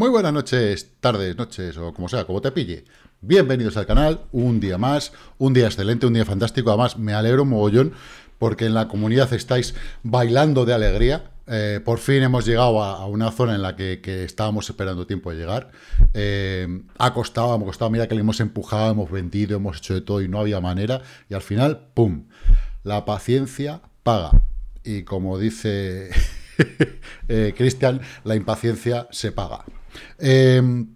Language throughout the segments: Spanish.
Muy buenas noches, tardes, noches o como sea, como te pille. Bienvenidos al canal, un día más, un día excelente, un día fantástico. Además, me alegro mogollón porque en la comunidad estáis bailando de alegría. Eh, por fin hemos llegado a, una zona en la que, estábamos esperando tiempo de llegar. Eh, ha costado, ha costado, mira que le hemos empujado, hemos vendido, hemos hecho de todo y no había manera. Y al final, ¡pum! La paciencia paga. Y como dice eh, Cristian, la impaciencia se paga. Em,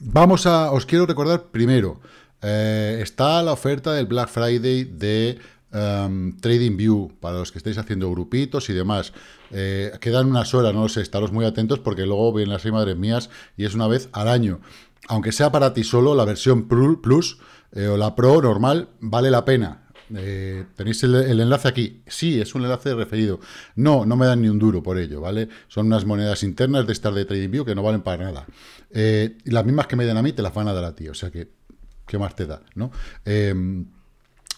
vamos a. Os quiero recordar primero. Eh, está la oferta del Black Friday de em, Trading TradingView, para los que estéis haciendo grupitos y demás. Eh, quedan unas horas, no lo sé, estaros muy atentos porque luego vienen las seis madres mías y es una vez al año. Aunque sea para ti solo, la versión Plus eh, o la Pro normal vale la pena. Eh, tenéis el, enlace aquí. Sí, es un enlace referido. No, no me dan ni un duro por ello, ¿vale? Son unas monedas internas de estas de TradingView que no valen para nada. Eh, las mismas que me dan a mí te las van a dar a ti, o sea que, ¿qué más te da, no? Eh,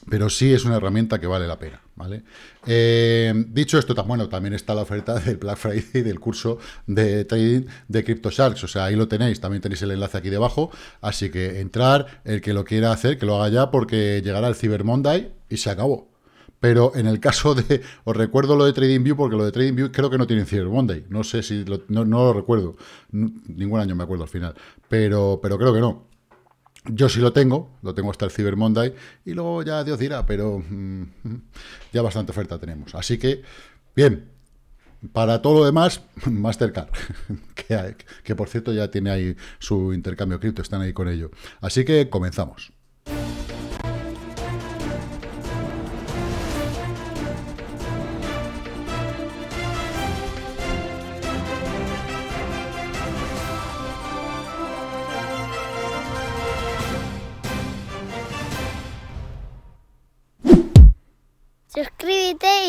pero sí es una herramienta que vale la pena. ¿Vale? Eh, dicho esto, bueno, también está la oferta del Black Friday del curso de trading de CryptoSharks, o sea, ahí lo tenéis, también tenéis el enlace aquí debajo, así que entrar, el que lo quiera hacer, que lo haga ya, porque llegará el Cyber Monday y se acabó. Pero en el caso de, os recuerdo lo de Trading View porque lo de TradingView creo que no tienen Cyber Monday, no sé si, lo, no, lo recuerdo, ningún año me acuerdo al final, pero, pero creo que no. Yo sí lo tengo, lo tengo hasta el Cyber Monday y luego ya Dios dirá, pero mm, mm, ya bastante oferta tenemos. Así que, bien, para todo lo demás, Mastercard, que, que por cierto ya tiene ahí su intercambio cripto, están ahí con ello. Así que comenzamos.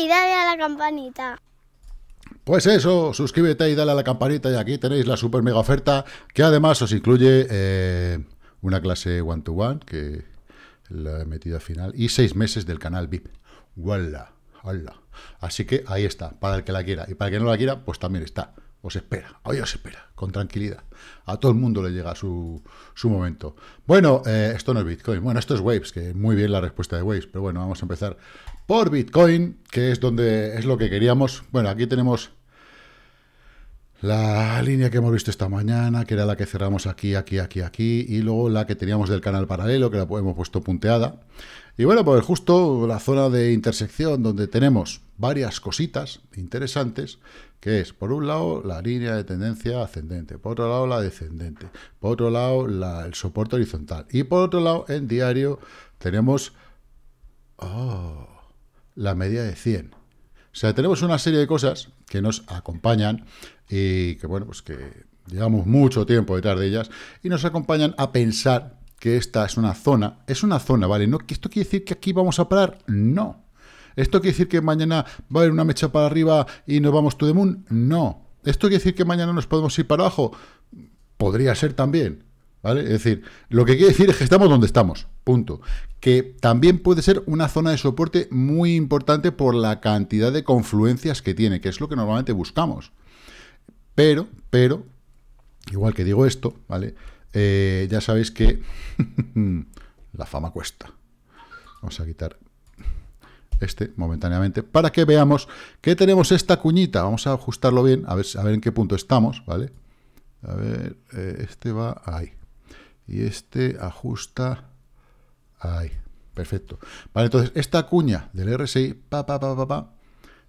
y dale a la campanita. Pues eso, suscríbete y dale a la campanita y aquí tenéis la super mega oferta que además os incluye eh, una clase one-to-one que la he metido al final y seis meses del canal VIP. hola, hola Así que ahí está, para el que la quiera y para el que no la quiera, pues también está. Os espera, hoy os espera, con tranquilidad. A todo el mundo le llega su, su momento. Bueno, eh, esto no es Bitcoin, bueno, esto es Waves, que muy bien la respuesta de Waves, pero bueno, vamos a empezar por Bitcoin, que es donde es lo que queríamos. Bueno, aquí tenemos la línea que hemos visto esta mañana, que era la que cerramos aquí, aquí, aquí, aquí, y luego la que teníamos del canal paralelo, que la hemos puesto punteada. Y bueno, pues justo la zona de intersección donde tenemos varias cositas interesantes, que es, por un lado, la línea de tendencia ascendente, por otro lado, la descendente, por otro lado, el soporte horizontal, y por otro lado, en diario, tenemos... Oh, la media de 100. O sea, tenemos una serie de cosas que nos acompañan y que, bueno, pues que llevamos mucho tiempo detrás de ellas y nos acompañan a pensar que esta es una zona, es una zona, ¿vale? ¿No, ¿Esto quiere decir que aquí vamos a parar? No. ¿Esto quiere decir que mañana va a haber una mecha para arriba y nos vamos to the moon? No. ¿Esto quiere decir que mañana nos podemos ir para abajo? Podría ser también. ¿Vale? Es decir, lo que quiere decir es que estamos donde estamos, punto. Que también puede ser una zona de soporte muy importante por la cantidad de confluencias que tiene, que es lo que normalmente buscamos. Pero, pero, igual que digo esto, ¿vale? Eh, ya sabéis que la fama cuesta. Vamos a quitar este momentáneamente para que veamos que tenemos esta cuñita. Vamos a ajustarlo bien, a ver, a ver en qué punto estamos, ¿vale? A ver, eh, este va ahí y este ajusta ahí. Perfecto. Vale, entonces esta cuña del RSI, pa, pa, pa, pa,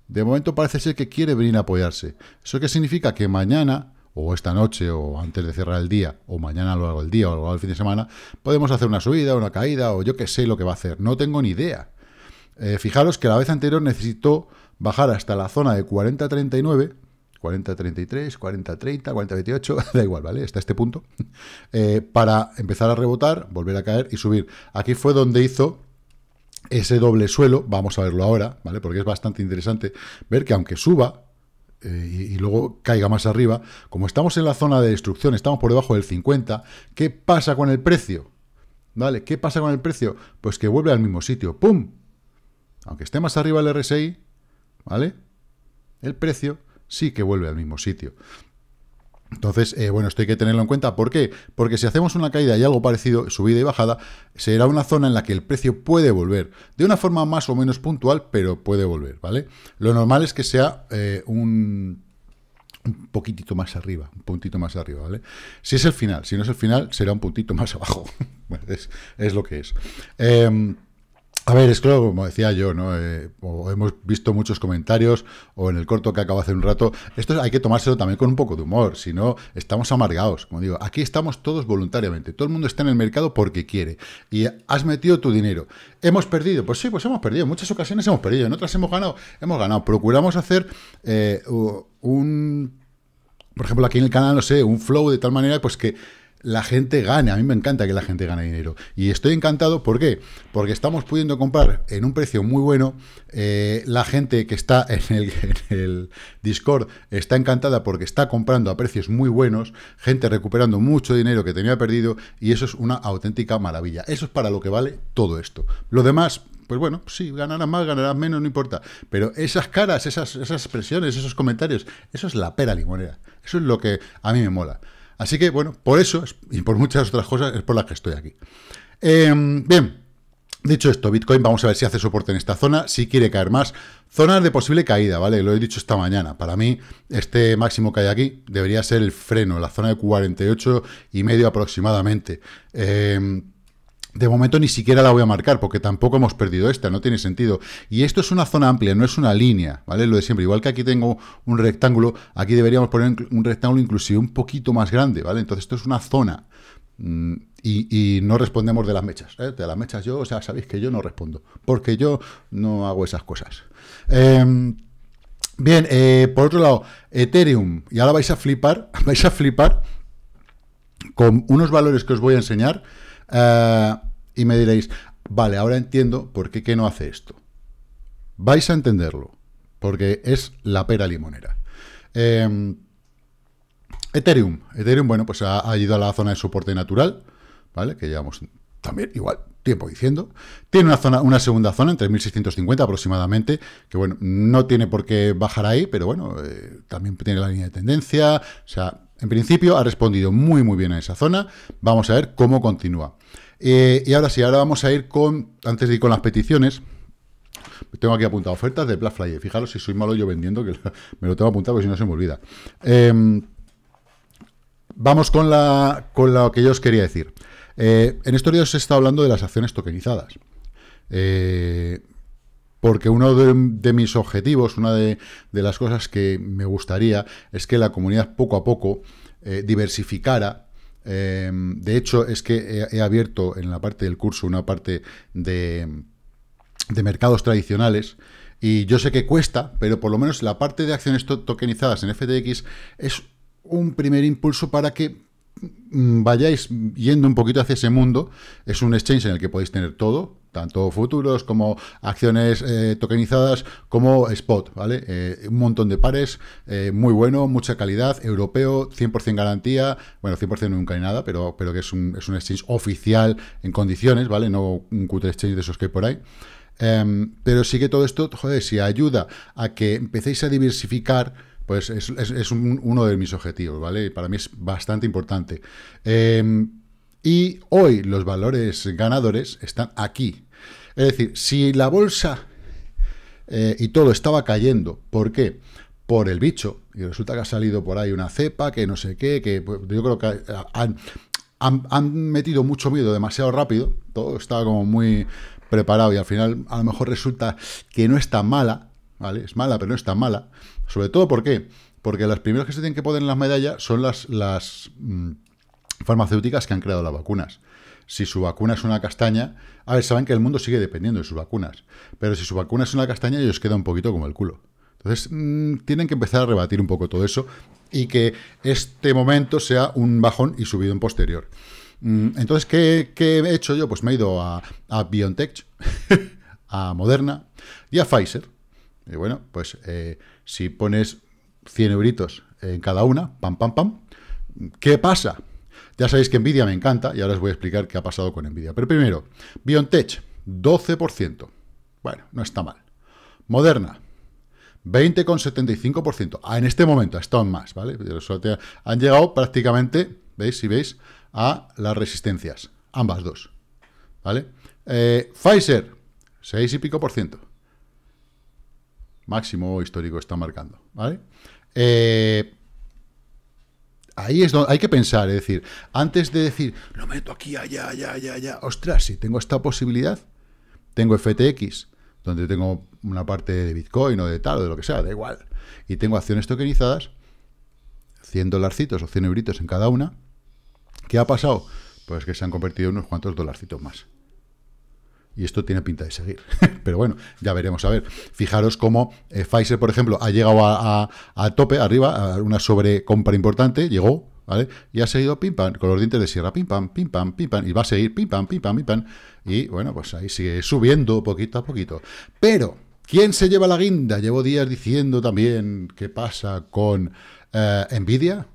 de momento parece ser que quiere venir a apoyarse. ¿Eso qué significa? Que mañana, o esta noche, o antes de cerrar el día, o mañana a lo largo del día, o a lo largo del fin de semana, podemos hacer una subida, una caída, o yo qué sé lo que va a hacer. No tengo ni idea. Eh, fijaros que la vez anterior necesitó bajar hasta la zona de 40 39 40-33, 40-30, 40-28, da igual, ¿vale? Hasta este punto, eh, para empezar a rebotar, volver a caer y subir. Aquí fue donde hizo ese doble suelo, vamos a verlo ahora, ¿vale? Porque es bastante interesante ver que aunque suba, eh, y, luego caiga más arriba, como estamos en la zona de destrucción, estamos por debajo del 50, ¿qué pasa con el precio? ¿Vale? ¿Qué pasa con el precio? Pues que vuelve al mismo sitio. ¡Pum! Aunque esté más arriba el RSI, ¿vale? El precio sí que vuelve al mismo sitio. Entonces, eh, bueno, esto hay que tenerlo en cuenta. ¿Por qué? Porque si hacemos una caída y algo parecido, subida y bajada, será una zona en la que el precio puede volver. De una forma más o menos puntual, pero puede volver, ¿vale? Lo normal es que sea eh, un, poquitito más arriba, un puntito más arriba, ¿vale? Si es el final, si no es el final, será un puntito más abajo. es, lo que es. Em, a ver, es claro, como decía yo, ¿no? Eh, hemos visto muchos comentarios, o en el corto que acabo hace un rato, esto hay que tomárselo también con un poco de humor, si no, estamos amargados. Como digo, aquí estamos todos voluntariamente, todo el mundo está en el mercado porque quiere, y has metido tu dinero. ¿Hemos perdido? Pues sí, pues hemos perdido, en muchas ocasiones hemos perdido, en otras hemos ganado, hemos ganado. Procuramos hacer eh, un, por ejemplo, aquí en el canal, no sé, un flow de tal manera, pues que la gente gane. A mí me encanta que la gente gane dinero. Y estoy encantado, ¿por qué? Porque estamos pudiendo comprar en un precio muy bueno. Eh, la gente que está en el, Discord está encantada porque está comprando a precios muy buenos. Gente recuperando mucho dinero que tenía perdido. Y eso es una auténtica maravilla. Eso es para lo que vale todo esto. Lo demás... Pues bueno, sí, ganarás más, ganarás menos, no importa. Pero esas caras, esas, esas expresiones, esos comentarios, eso es la pera limonera. Eso es lo que a mí me mola. Así que, bueno, por eso y por muchas otras cosas es por las que estoy aquí. Em, bien, dicho esto, Bitcoin, vamos a ver si hace soporte en esta zona, si quiere caer más. Zonas de posible caída, ¿vale? Lo he dicho esta mañana. Para mí, este máximo que hay aquí debería ser el freno, la zona de 48 y medio aproximadamente. Em, de momento ni siquiera la voy a marcar porque tampoco hemos perdido esta, no tiene sentido. Y esto es una zona amplia, no es una línea, ¿vale? Lo de siempre. Igual que aquí tengo un rectángulo, aquí deberíamos poner un rectángulo inclusive un poquito más grande, ¿vale? Entonces esto es una zona. Mm, y, no respondemos de las mechas. ¿eh? De las mechas yo, o sea, sabéis que yo no respondo. Porque yo no hago esas cosas. Em, bien, eh, por otro lado, Ethereum. Y ahora vais a flipar, vais a flipar con unos valores que os voy a enseñar eh, y me diréis, vale, ahora entiendo por qué que no hace esto. Vais a entenderlo, porque es la pera limonera. Em, Ethereum. Ethereum, bueno, pues ha, ido a la zona de soporte natural, ¿vale? Que llevamos también igual tiempo diciendo. Tiene una, zona, una segunda zona en 3.650 aproximadamente, que bueno, no tiene por qué bajar ahí, pero bueno, eh, también tiene la línea de tendencia, o sea, en principio ha respondido muy muy bien a esa zona. Vamos a ver cómo continúa. Eh, y ahora sí, ahora vamos a ir con, antes de ir con las peticiones, tengo aquí apuntado ofertas de Black Fijaros si soy malo yo vendiendo, que me lo tengo apuntado porque si no se me olvida. Em, vamos con, la, con lo que yo os quería decir. Eh, en estos días se está hablando de las acciones tokenizadas. Eh, porque uno de, mis objetivos, una de, las cosas que me gustaría es que la comunidad poco a poco eh, diversificara. Em, de hecho, es que he, abierto en la parte del curso una parte de, mercados tradicionales. Y yo sé que cuesta, pero por lo menos la parte de acciones tokenizadas en FTX es un primer impulso para que mm, vayáis yendo un poquito hacia ese mundo. Es un exchange en el que podéis tener todo, tanto futuros como acciones eh, tokenizadas como spot, ¿vale? Eh, un montón de pares, eh, muy bueno, mucha calidad, europeo, 100% garantía, bueno, 100% nunca hay nada, pero, pero que es un, exchange oficial en condiciones, ¿vale? No un cut exchange de esos que hay por ahí. Em, pero sí que todo esto, joder, si ayuda a que empecéis a diversificar, pues es, uno de mis objetivos, ¿vale? Para mí es bastante importante. Em, y hoy los valores ganadores están aquí, es decir, si la bolsa eh, y todo estaba cayendo, ¿por qué? Por el bicho, y resulta que ha salido por ahí una cepa, que no sé qué, que pues, yo creo que eh, han, metido mucho miedo demasiado rápido, todo estaba como muy preparado y al final a lo mejor resulta que no es tan mala, ¿vale? Es mala, pero no es tan mala. Sobre todo, ¿por qué? Porque las primeras que se tienen que poner en las medallas son las, mm, farmacéuticas que han creado las vacunas si su vacuna es una castaña, a ver, saben que el mundo sigue dependiendo de sus vacunas, pero si su vacuna es una castaña, ellos queda un poquito como el culo. Entonces, mm, tienen que empezar a rebatir un poco todo eso y que este momento sea un bajón y subido en posterior. Mm, entonces, ¿qué, he hecho yo? Pues me he ido a, BioNTech, a Moderna y a Pfizer. Y bueno, pues eh, si pones 100 euritos en cada una, pam, pam, pam, ¿qué pasa? Ya sabéis que Nvidia me encanta y ahora os voy a explicar qué ha pasado con Nvidia. Pero primero, BioNTech, 12%. Bueno, no está mal. Moderna, 20,75%. Ah, en este momento, están más, ¿vale? Han llegado prácticamente, ¿veis? Si veis, a las resistencias. Ambas dos, ¿vale? Eh, Pfizer, 6 y pico por ciento. Máximo histórico está marcando, ¿vale? Eh, Ahí es donde hay que pensar, es decir, antes de decir, lo meto aquí, allá, allá, allá, allá, ostras, si tengo esta posibilidad, tengo FTX, donde tengo una parte de Bitcoin o de tal, o de lo que sea, da igual, y tengo acciones tokenizadas, 100 dolarcitos o 100 euritos en cada una, ¿qué ha pasado? Pues que se han convertido en unos cuantos dolarcitos más. Y esto tiene pinta de seguir. Pero bueno, ya veremos. A ver, fijaros cómo eh, Pfizer, por ejemplo, ha llegado a, tope, arriba, a una sobrecompra importante, llegó, ¿vale? Y ha seguido pim pam, con los dientes de sierra, pim pam, pim pam, pim pam, y va a seguir pim pam, pim pam, pim Y bueno, pues ahí sigue subiendo poquito a poquito. Pero, ¿quién se lleva la guinda? Llevo días diciendo también qué pasa con eh, Nvidia.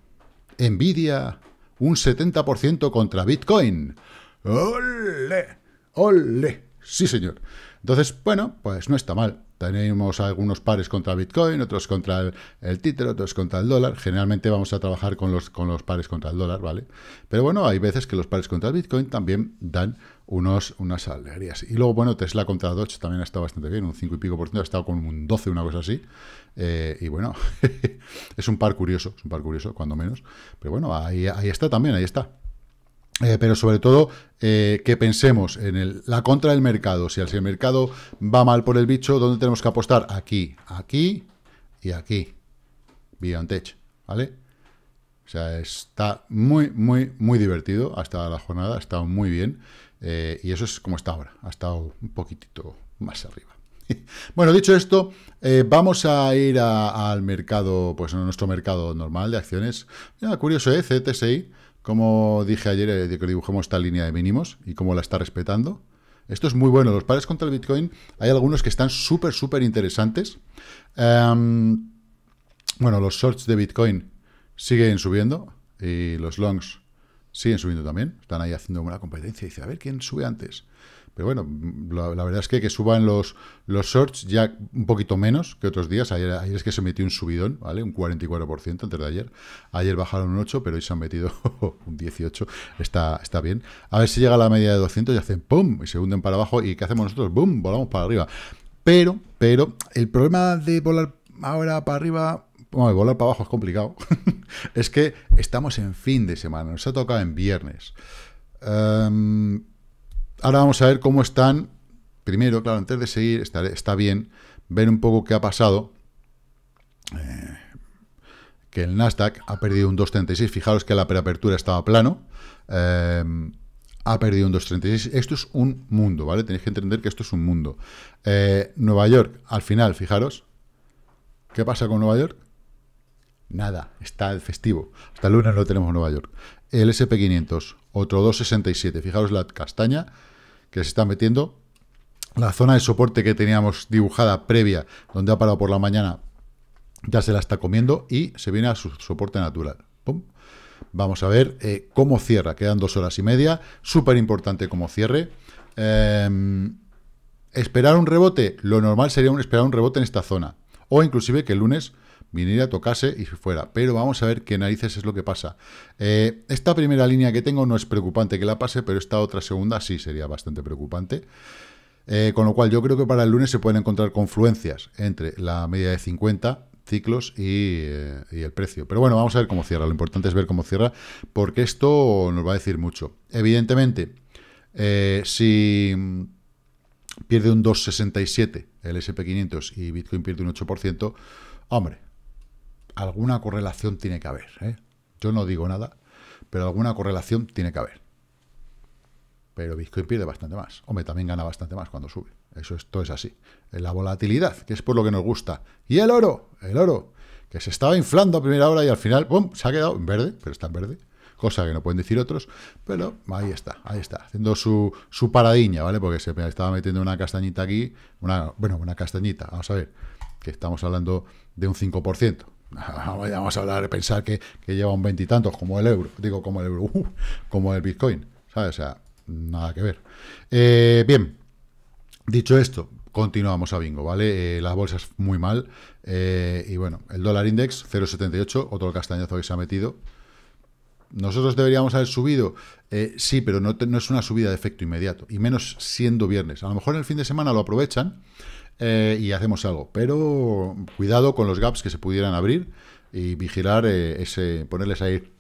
Nvidia, un 70% contra Bitcoin. ¡Ole! ¡Ole! Sí, señor. Entonces, bueno, pues no está mal. Tenemos algunos pares contra Bitcoin, otros contra el, título otros contra el dólar. Generalmente vamos a trabajar con los, con los pares contra el dólar, ¿vale? Pero bueno, hay veces que los pares contra el Bitcoin también dan unos, unas alegrías. Y luego, bueno, Tesla contra Dodge también ha estado bastante bien, un 5 y pico por ciento, ha estado con un 12, una cosa así. Eh, y bueno, es un par curioso, es un par curioso, cuando menos. Pero bueno, ahí, ahí está también, ahí está. Eh, pero sobre todo eh, que pensemos en el, la contra del mercado. Si, el mercado va mal por el bicho, ¿dónde tenemos que apostar? Aquí, aquí y aquí. BioNTech, ¿vale? O sea, está muy, muy, muy divertido hasta la jornada, ha estado muy bien. Eh, y eso es como está ahora, ha estado un poquitito más arriba. Bueno, dicho esto, vamos a ir al mercado, pues a nuestro mercado normal de acciones. curioso, ¿eh? CTSI como dije ayer eh, que dibujamos esta línea de mínimos y cómo la está respetando. Esto es muy bueno. Los pares contra el Bitcoin, hay algunos que están súper, súper interesantes. Em, bueno, los shorts de Bitcoin siguen subiendo y los longs siguen subiendo también. Están ahí haciendo una competencia. y Dice, a ver quién sube antes. Pero bueno, la, verdad es que que suban los, los shorts ya un poquito menos que otros días. Ayer, es que se metió un subidón, ¿vale? Un 44% antes de ayer. Ayer bajaron un 8, pero hoy se han metido un 18. Está, está bien. A ver si llega a la media de 200 y hacen ¡pum! Y se hunden para abajo. ¿Y qué hacemos nosotros? ¡Bum! Volamos para arriba. Pero, pero, el problema de volar ahora para arriba bueno, volar para abajo es complicado. es que estamos en fin de semana, nos ha tocado en viernes. Em, Ahora vamos a ver cómo están. Primero, claro, antes de seguir, está, bien ver un poco qué ha pasado. Eh, que el Nasdaq ha perdido un 2,36. Fijaros que la preapertura estaba plano. Em, ha perdido un 2,36. Esto es un mundo, ¿vale? Tenéis que entender que esto es un mundo. Eh, Nueva York, al final, fijaros. ¿Qué pasa con Nueva York? Nada, está el festivo. Hasta el lunes no tenemos Nueva York el SP500, otro 267. Fijaros la castaña que se está metiendo. La zona de soporte que teníamos dibujada previa, donde ha parado por la mañana, ya se la está comiendo y se viene a su soporte natural. Vamos a ver eh, cómo cierra. Quedan dos horas y media. Súper importante como cierre. Em, esperar un rebote. Lo normal sería esperar un rebote en esta zona. O inclusive que el lunes viniera, tocase y fuera. Pero vamos a ver qué narices es lo que pasa. Eh, esta primera línea que tengo no es preocupante que la pase, pero esta otra segunda sí sería bastante preocupante. Eh, con lo cual yo creo que para el lunes se pueden encontrar confluencias entre la media de 50 ciclos eh, y, el precio. Pero bueno, vamos a ver cómo cierra. Lo importante es ver cómo cierra, porque esto nos va a decir mucho. Evidentemente, si pierde un 2,67 el SP500 y Bitcoin pierde un 8%, hombre, alguna correlación tiene que haber. ¿eh? Yo no digo nada, pero alguna correlación tiene que haber. Pero Bitcoin pierde bastante más. Hombre, también gana bastante más cuando sube. Eso esto es así. Eh, la volatilidad, que es por lo que nos gusta. Y el oro, el oro, que se estaba inflando a primera hora y al final, ¡pum!, se ha quedado en verde, pero está en verde. Cosa que no pueden decir otros, pero ahí está, ahí está, haciendo su, su paradiña, ¿vale? Porque se estaba metiendo una castañita aquí, una, bueno, una castañita, vamos a ver, que estamos hablando de un 5%, Vamos a hablar, de pensar que, lleva un veintitantos, como el euro, digo, como el euro, uh, como el Bitcoin, ¿sabes? O sea, nada que ver. Eh, bien, dicho esto, continuamos a bingo, ¿vale? Eh, las bolsas muy mal, eh, y bueno, el dólar index 0,78, otro castañazo que se ha metido. ¿Nosotros deberíamos haber subido? sí, pero no, no es una subida de efecto inmediato, y menos siendo viernes. A lo mejor el fin de semana lo aprovechan, eh, y hacemos algo. Pero cuidado con los gaps que se pudieran abrir y vigilar eh, ese, ponerles ahí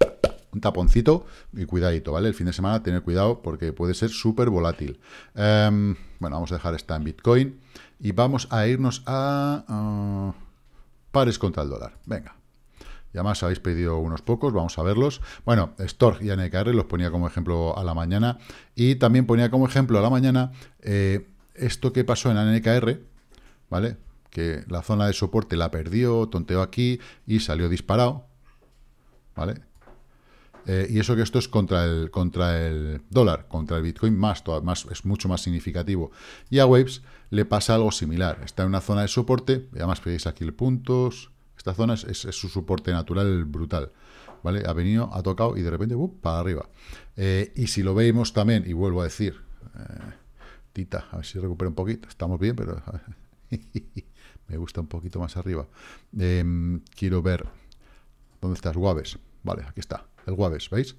un taponcito y cuidadito, ¿vale? El fin de semana tener cuidado porque puede ser súper volátil. Em, bueno, vamos a dejar esta en Bitcoin y vamos a irnos a ah, pares contra el dólar. Venga. Ya más habéis pedido unos pocos, vamos a verlos. Bueno, Store y NKR los ponía como ejemplo a la mañana y también ponía como ejemplo a la mañana eh, esto que pasó en NKR. ¿vale? Que la zona de soporte la perdió, tonteó aquí y salió disparado, ¿vale? Eh, y eso que esto es contra el, contra el dólar, contra el Bitcoin más, más, es mucho más significativo. Y a Waves le pasa algo similar. Está en una zona de soporte, además veis aquí el puntos, esta zona es, su soporte natural brutal. ¿Vale? Ha venido, ha tocado y de repente para arriba. Eh, y si lo vemos también, y vuelvo a decir, eh, tita, a ver si recupero un poquito, estamos bien, pero Me gusta un poquito más arriba. Em, quiero ver... ¿Dónde estás? Guaves. Vale, aquí está. El Guaves, ¿veis?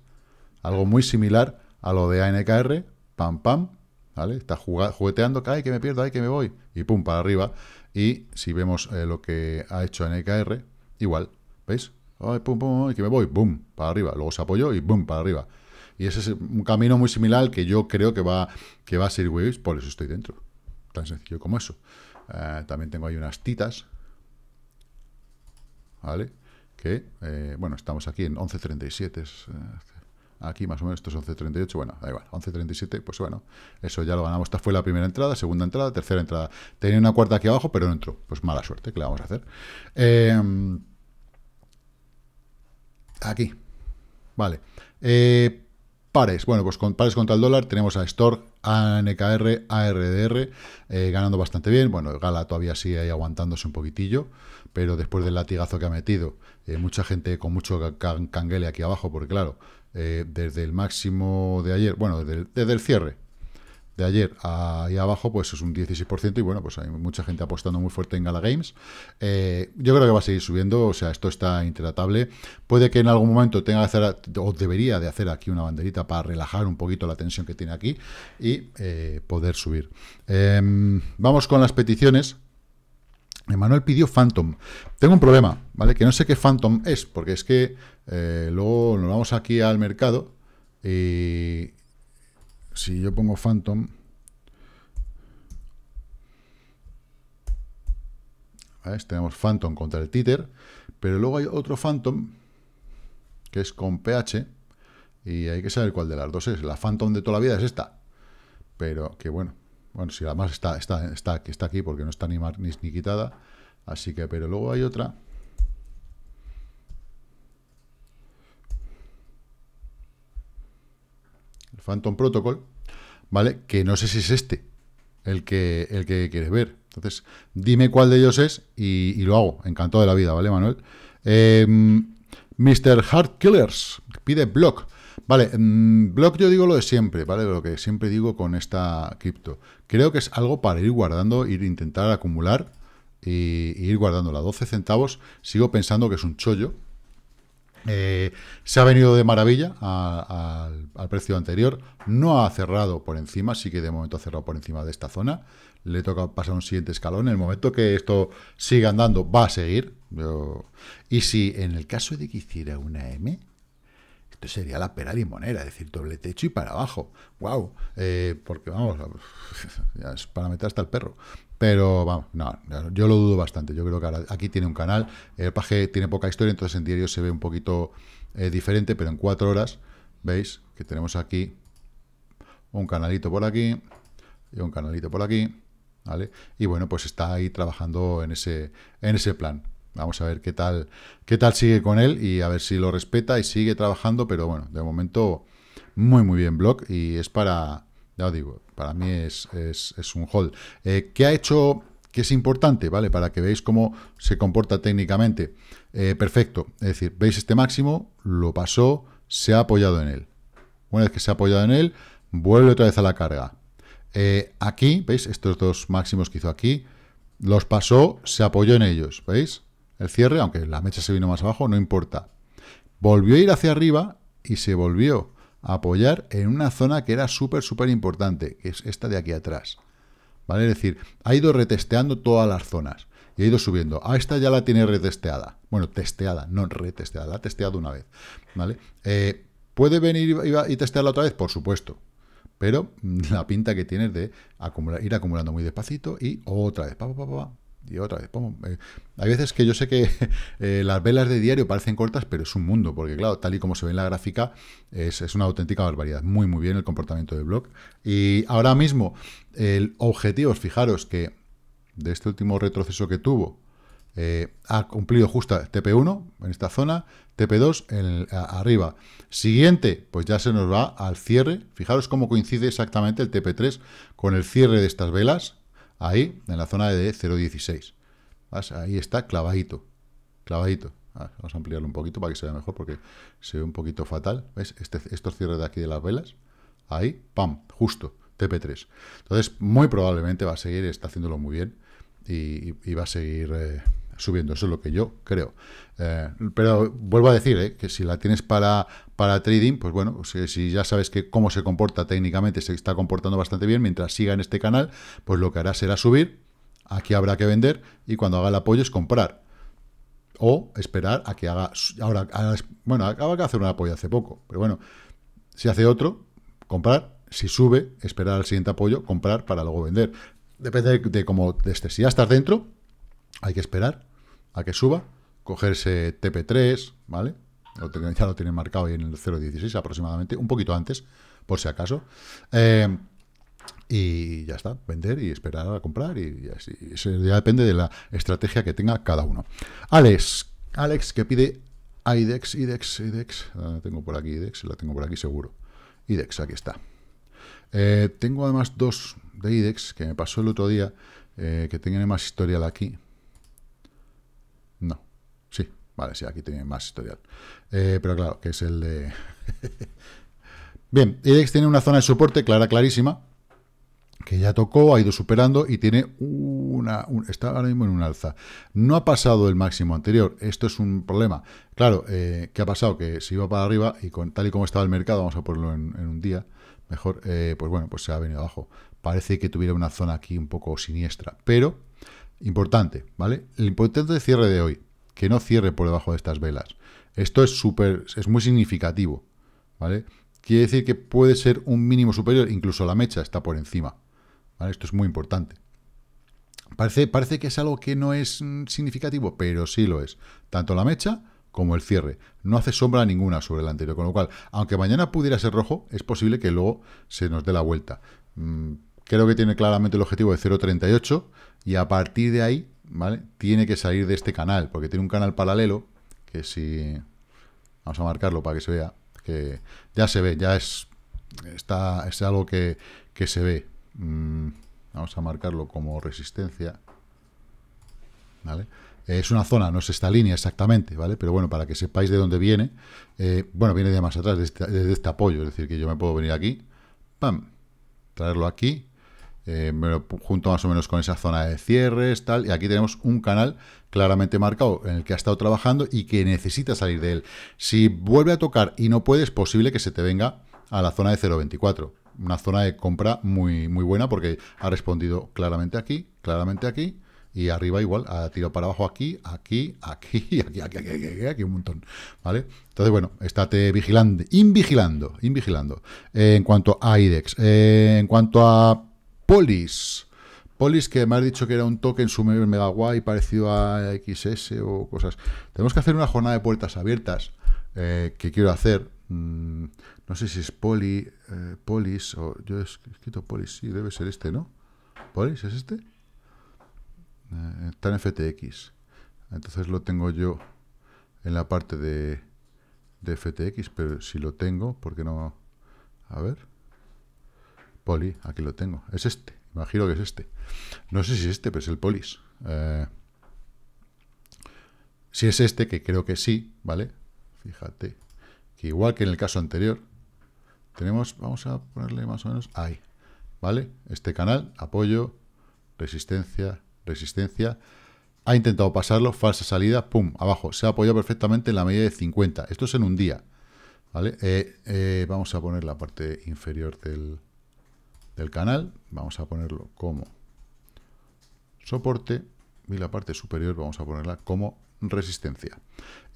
Algo muy similar a lo de ANKR. Pam, pam. ¿Vale? Está jugueteando. ¡Ay, que me pierdo! ahí que me voy! Y pum, para arriba. Y si vemos eh, lo que ha hecho ANKR, igual. ¿Veis? ¡Ay, pum, pum! ahí que me voy! boom Para arriba. Luego se apoyó y boom Para arriba. Y ese es un camino muy similar al que yo creo que va, que va a ser Waves, por eso estoy dentro. Tan sencillo como eso. Eh, también tengo ahí unas titas. ¿Vale? Que, eh, bueno, estamos aquí en 11.37. Eh, aquí más o menos esto es 11.38. Bueno, da igual. 11.37, pues bueno. Eso ya lo ganamos. Esta fue la primera entrada, segunda entrada, tercera entrada. Tenía una cuarta aquí abajo, pero no entró. Pues mala suerte, ¿qué le vamos a hacer? aquí. Vale. Pares, bueno, pues con pares contra el dólar tenemos a Store, ANKR, ARDR, eh, ganando bastante bien. Bueno, Gala todavía sigue ahí aguantándose un poquitillo, pero después del latigazo que ha metido, eh, mucha gente con mucho canguele aquí abajo, porque claro, eh, desde el máximo de ayer, bueno, desde el cierre, de ayer ahí abajo, pues es un 16%. Y bueno, pues hay mucha gente apostando muy fuerte en Gala Games. Eh, yo creo que va a seguir subiendo, o sea, esto está intratable. Puede que en algún momento tenga que hacer, o debería de hacer aquí una banderita para relajar un poquito la tensión que tiene aquí y eh, poder subir. Em, vamos con las peticiones. Emanuel pidió Phantom. Tengo un problema, ¿vale? Que no sé qué Phantom es, porque es que eh, luego nos vamos aquí al mercado y, si yo pongo Phantom, tenemos Phantom contra el Títer, pero luego hay otro Phantom que es con PH y hay que saber cuál de las dos es. La Phantom de toda la vida es esta, pero que bueno, bueno, si además está, está, está, está aquí porque no está ni, ni quitada, así que, pero luego hay otra Phantom Protocol, ¿vale? Que no sé si es este el que, el que quieres ver. Entonces, dime cuál de ellos es y, lo hago. Encantado de la vida, ¿vale, Manuel? Em, mister Mr. Hard Killers pide block. Vale, mm, block yo digo lo de siempre, ¿vale? Lo que siempre digo con esta cripto. Creo que es algo para ir guardando, ir intentar acumular y, ir guardando. La 12 centavos sigo pensando que es un chollo, eh, se ha venido de maravilla al precio anterior, no ha cerrado por encima, sí que de momento ha cerrado por encima de esta zona, le toca pasar un siguiente escalón, en el momento que esto siga andando va a seguir, y si en el caso de que hiciera una M, entonces sería la pera limonera, es decir, doble techo y para abajo. ¡Wow! Eh, porque vamos, ya es para meter hasta el perro. Pero vamos, no, yo lo dudo bastante. Yo creo que ahora aquí tiene un canal. El paje tiene poca historia, entonces en diario se ve un poquito eh, diferente, pero en cuatro horas, veis que tenemos aquí un canalito por aquí y un canalito por aquí. ¿Vale? Y bueno, pues está ahí trabajando en ese, en ese plan. Vamos a ver qué tal, qué tal sigue con él y a ver si lo respeta y sigue trabajando, pero bueno, de momento muy muy bien Block y es para, ya os digo, para mí es, un hold. Eh, ¿Qué ha hecho que es importante, ¿vale? Para que veáis cómo se comporta técnicamente. Eh, perfecto. Es decir, veis este máximo, lo pasó, se ha apoyado en él. Una vez que se ha apoyado en él, vuelve otra vez a la carga. Eh, aquí, ¿veis? Estos dos máximos que hizo aquí, los pasó, se apoyó en ellos, ¿veis? el cierre, aunque la mecha se vino más abajo, no importa. Volvió a ir hacia arriba y se volvió a apoyar en una zona que era súper, súper importante, que es esta de aquí atrás. ¿Vale? Es decir, ha ido retesteando todas las zonas y ha ido subiendo. A ah, esta ya la tiene retesteada. Bueno, testeada, no retesteada, la ha testeado una vez. ¿Vale? Eh, ¿Puede venir y, testearla otra vez? Por supuesto. Pero la pinta que tiene es de ir acumulando muy despacito y otra vez, y otra vez. Eh, hay veces que yo sé que eh, las velas de diario parecen cortas, pero es un mundo, porque claro, tal y como se ve en la gráfica, es, una auténtica barbaridad. Muy, muy bien el comportamiento del blog. Y ahora mismo, el objetivo, fijaros que de este último retroceso que tuvo, eh, ha cumplido justo TP1 en esta zona, TP2 en arriba. Siguiente, pues ya se nos va al cierre. Fijaros cómo coincide exactamente el TP3 con el cierre de estas velas, Ahí, en la zona de 0.16. Ahí está clavadito. Clavadito. Ah, vamos a ampliarlo un poquito para que se vea mejor porque se ve un poquito fatal. ¿Ves? Este, estos cierres de aquí de las velas. Ahí, pam, justo, TP3. Entonces, muy probablemente va a seguir, está haciéndolo muy bien y, va a seguir eh, subiendo. Eso es lo que yo creo. Eh, pero vuelvo a decir eh, que si la tienes para, para trading, pues bueno, si, ya sabes que cómo se comporta técnicamente, se está comportando bastante bien, mientras siga en este canal, pues lo que hará será subir, aquí habrá que vender y cuando haga el apoyo es comprar. O esperar a que haga... Ahora, bueno, acaba de hacer un apoyo hace poco, pero bueno, si hace otro, comprar. Si sube, esperar al siguiente apoyo, comprar para luego vender. Depende de, cómo este, Si ya estás dentro, hay que esperar a que suba, cogerse TP3, ¿vale? ya lo tienen marcado ahí en el 0.16 aproximadamente, un poquito antes, por si acaso. Eh, y ya está, vender y esperar a comprar y, Eso ya depende de la estrategia que tenga cada uno. Alex, Alex que pide IDEX, IDEX, IDEX, tengo por aquí IDEX, la tengo por aquí seguro. IDEX, aquí está. Eh, tengo además dos de IDEX que me pasó el otro día, eh, que tienen más historial aquí. Vale, sí, aquí tiene más historial. Eh, pero claro, que es el de... Bien, IDEX tiene una zona de soporte clara, clarísima, que ya tocó, ha ido superando y tiene una... está ahora mismo en un alza. No ha pasado el máximo anterior, esto es un problema. Claro, eh, ¿qué ha pasado? Que se iba para arriba y con tal y como estaba el mercado, vamos a ponerlo en, un día, mejor, eh, pues bueno, pues se ha venido abajo. Parece que tuviera una zona aquí un poco siniestra, pero importante, ¿vale? El importante cierre de hoy, que no cierre por debajo de estas velas. Esto es súper, es muy significativo, ¿vale? Quiere decir que puede ser un mínimo superior, incluso la mecha está por encima. Esto es muy importante. Parece, parece que es algo que no es mm, significativo, pero sí lo es. Tanto la mecha como el cierre. No hace sombra ninguna sobre el anterior, con lo cual, aunque mañana pudiera ser rojo, es posible que luego se nos dé la vuelta. Mm, creo que tiene claramente el objetivo de 0.38 y a partir de ahí tiene que salir de este canal, porque tiene un canal paralelo, que si... Vamos a marcarlo para que se vea, que ya se ve, ya es, está, es algo que, se ve. Mm, vamos a marcarlo como resistencia, ¿vale? Es una zona, no es esta línea exactamente, ¿vale? Pero bueno, para que sepáis de dónde viene, eh, bueno, viene de más atrás, desde este, desde este apoyo, es decir, que yo me puedo venir aquí, pam, traerlo aquí, eh, junto más o menos con esa zona de cierres, tal, y aquí tenemos un canal claramente marcado en el que ha estado trabajando y que necesita salir de él. Si vuelve a tocar y no puede, es posible que se te venga a la zona de 0.24. Una zona de compra muy, muy buena porque ha respondido claramente aquí, claramente aquí, y arriba igual, ha tirado para abajo aquí, aquí, aquí, aquí, aquí, aquí, un montón, ¿vale? Entonces, bueno, estate vigilando, invigilando, invigilando. Eh, en cuanto a IDEX, eh, en cuanto a Polis. Polis, que me has dicho que era un token su guay parecido a XS o cosas. Tenemos que hacer una jornada de puertas abiertas. Eh, que quiero hacer. Mm, no sé si es Poli, eh, Polis, o yo he escrito Polis, sí, debe ser este, ¿no? ¿Polis es este? Eh, está en FTX. Entonces lo tengo yo en la parte de, de FTX, pero si lo tengo, ¿por qué no? A ver. Poli, aquí lo tengo. Es este, imagino que es este. No sé si es este, pero es el polis. Eh, si es este, que creo que sí, ¿vale? Fíjate, que igual que en el caso anterior, tenemos, vamos a ponerle más o menos ahí, ¿vale? Este canal, apoyo, resistencia, resistencia, ha intentado pasarlo, falsa salida, pum, abajo, se ha apoyado perfectamente en la media de 50, esto es en un día, ¿vale? Eh, eh, vamos a poner la parte inferior del, del canal, vamos a ponerlo como soporte y la parte superior vamos a ponerla como resistencia.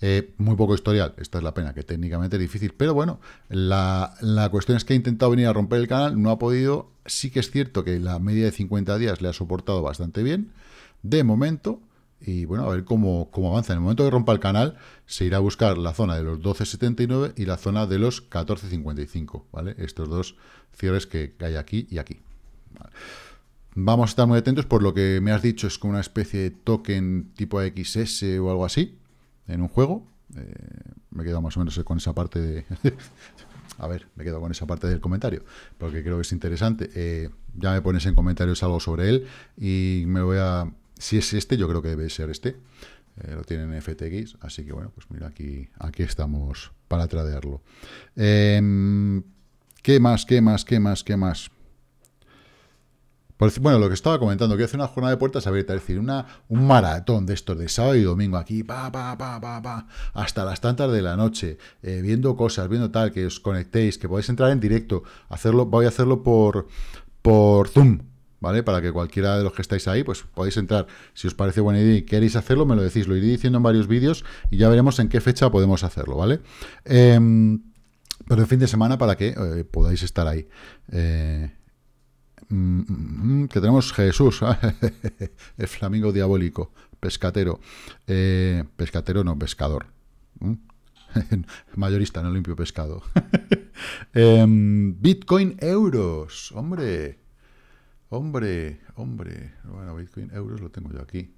Eh, muy poco historial, esta es la pena, que técnicamente es difícil, pero bueno, la, la, cuestión es que ha intentado venir a romper el canal, no ha podido, sí que es cierto que la media de 50 días le ha soportado bastante bien, de momento, y bueno, a ver cómo, avanza. En el momento que rompa el canal, se irá a buscar la zona de los 12.79 y la zona de los 14.55, ¿vale? Estos dos cierres que hay aquí y aquí. Vamos a estar muy atentos, por lo que me has dicho, es como una especie de token tipo XS o algo así, en un juego. Eh, me he quedado más o menos con esa parte de... a ver, me quedo con esa parte del comentario, porque creo que es interesante. Eh, ya me pones en comentarios algo sobre él y me voy a si es este, yo creo que debe ser este. Eh, lo tienen en FTX, así que bueno, pues mira, aquí, aquí estamos para tradearlo. Em, ¿Qué más, qué más, qué más, qué más? bueno, lo que estaba comentando, que hace una jornada de puertas abiertas, es decir, una, un maratón de estos de sábado y domingo aquí, pa, pa, pa, pa, pa, hasta las tantas de la noche, eh, viendo cosas, viendo tal, que os conectéis, que podéis entrar en directo, hacerlo, voy a hacerlo por, por Zoom, ¿vale? Para que cualquiera de los que estáis ahí, pues podéis entrar. Si os parece buena idea y queréis hacerlo, me lo decís. Lo iré diciendo en varios vídeos y ya veremos en qué fecha podemos hacerlo, ¿vale? Em, pero en fin de semana para que eh, podáis estar ahí. Eh, mm, mm, mm, que tenemos Jesús, el flamingo diabólico, pescatero, eh, pescatero no, pescador, mayorista, no limpio pescado. Em, Bitcoin euros, hombre, Hombre, hombre. Bueno, Bitcoin euros lo tengo yo aquí.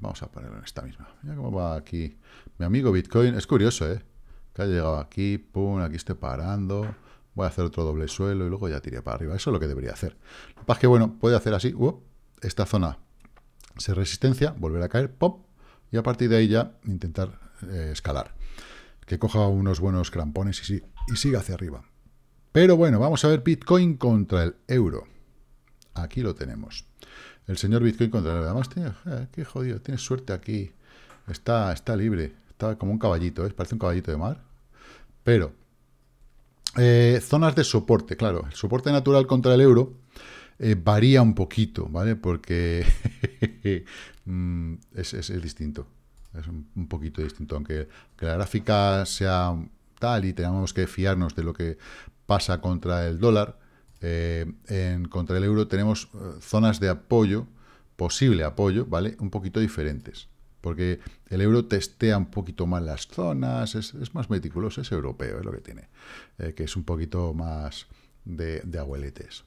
Vamos a ponerlo en esta misma. Mira cómo va aquí. Mi amigo Bitcoin, es curioso, ¿eh? Que ha llegado aquí, pum, aquí estoy parando. Voy a hacer otro doble suelo y luego ya tiré para arriba. Eso es lo que debería hacer. Lo que pasa es que, bueno, puede hacer así. esta zona se resistencia, volver a caer, pop. Y a partir de ahí ya intentar eh, escalar. Que coja unos buenos crampones y, y siga hacia arriba. Pero bueno, vamos a ver Bitcoin contra el euro. Aquí lo tenemos. El señor Bitcoin contra el euro. Además, eh, qué jodido, tiene suerte aquí. Está, está libre. Está como un caballito, ¿eh? parece un caballito de mar. Pero, eh, zonas de soporte, claro. El soporte natural contra el euro varía un poquito, ¿vale? Porque mm, es, distinto. Es un, poquito distinto. Aunque la gráfica sea tal y tengamos que fiarnos de lo que pasa contra el dólar, eh, en, contra el euro tenemos eh, zonas de apoyo, posible apoyo, ¿vale? Un poquito diferentes. Porque el euro testea un poquito más las zonas, es, más meticuloso, es europeo, es lo que tiene. Eh, que es un poquito más de, de abueletes.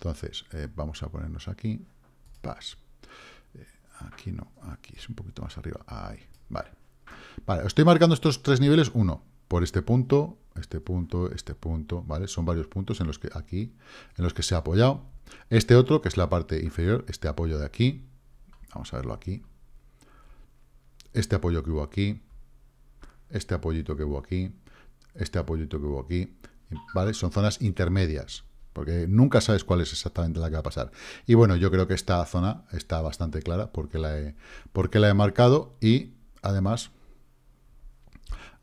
Entonces, vamos a ponernos aquí. Paz. aquí no, aquí es un poquito más arriba. Ahí, vale. Vale, estoy marcando estos tres niveles uno por este punto, este punto, este punto, ¿vale? Son varios puntos en los que aquí, en los que se ha apoyado. Este otro, que es la parte inferior, este apoyo de aquí, vamos a verlo aquí. Este apoyo que hubo aquí, este apoyito que hubo aquí, este apoyito que hubo aquí, ¿vale? Son zonas intermedias, porque nunca sabes cuál es exactamente la que va a pasar. Y bueno, yo creo que esta zona está bastante clara porque la he, porque la he marcado y además